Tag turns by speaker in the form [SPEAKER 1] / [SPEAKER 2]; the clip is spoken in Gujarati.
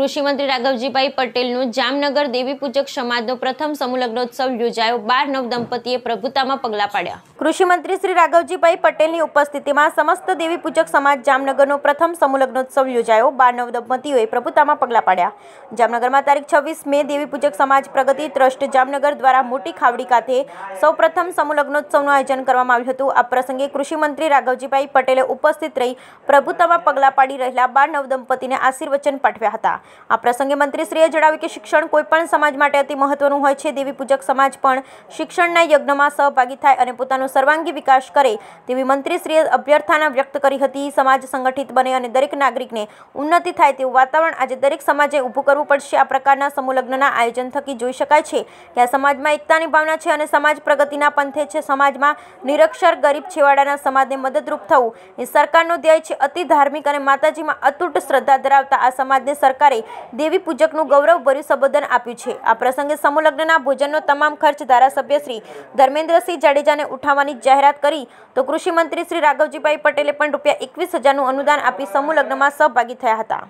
[SPEAKER 1] કૃષિમંત્રી રાઘવજીભાઈ પટેલનું જામનગર દેવી પૂજક સમાજનો પ્રથમ સમૂહ યોજાયો બાર નવ દંપતીએ પ્રભુતામાં પગલાં પાડ્યા
[SPEAKER 2] કૃષિમંત્રી શ્રી રાઘવજીભાઈ પટેલની ઉપસ્થિતિમાં સમસ્ત દેવી પૂજક સમાજ જામનગરનો પ્રથમ સમૂહ યોજાયો બાર નવ દંપતીઓએ પ્રભુતામાં પગલાં પાડ્યા જામનગરમાં તારીખ છવ્વીસ મે દેવી પૂજક સમાજ પ્રગતિ ટ્રસ્ટ જામનગર દ્વારા મોટી ખાવડી ખાતે સૌપ્રથમ સમૂહ લગ્નોત્સવનું આયોજન કરવામાં આવ્યું હતું આ પ્રસંગે કૃષિમંત્રી રાઘવજીભાઈ પટેલે ઉપસ્થિત રહી પ્રભુતામાં પગલાં પાડી રહેલા બાર નવદંપતીને આશીર્વચન પાઠવ્યા હતા આ પ્રસંગે મંત્રીશ્રીએ જણાવ્યું કે શિક્ષણ કોઈપણ સમાજ માટે અતિ મહત્વનું હોય છે દેવી પૂજક સમાજ પણ શિક્ષણના યજ્ઞમાં સહભાગી થાય અને પોતાનો સર્વાંગી વિકાસ કરે તેવી મંત્રીશ્રીએ અભ્યર્થના વ્યક્ત કરી હતી સમાજ સંગઠિત બને અને દરેક નાગરિકને ઉન્નતિ થાય તેવું વાતાવરણ આજે દરેક સમાજે ઊભું કરવું પડશે આ પ્રકારના સમૂહલગ્નના આયોજન થકી જોઈ શકાય છે કે આ સમાજમાં એકતાની ભાવના છે અને સમાજ પ્રગતિના પંથે છે સમાજમાં નિરક્ષર ગરીબ છેવાડાના સમાજને મદદરૂપ થવું એ સરકારનો ધ્યેય છે અતિ ધાર્મિક અને માતાજીમાં અતૂટ શ્રદ્ધા ધરાવતા આ સમાજને સરકારે થઈ દેવી પૂજકનું ગૌરવભર્યું સંબોધન આપ્યું છે આ પ્રસંગે સમૂહલગ્નના ભોજનનો તમામ ખર્ચ ધારાસભ્ય શ્રી ધર્મેન્દ્રસિંહ જાડેજાને ઉઠાવવાની જાહેરાત કરી તો કૃષિમંત્રી શ્રી રાઘવજીભાઈ પટેલે પણ રૂપિયા એકવીસ હજારનું અનુદાન આપી સમૂહલગ્નમાં સહભાગી થયા હતા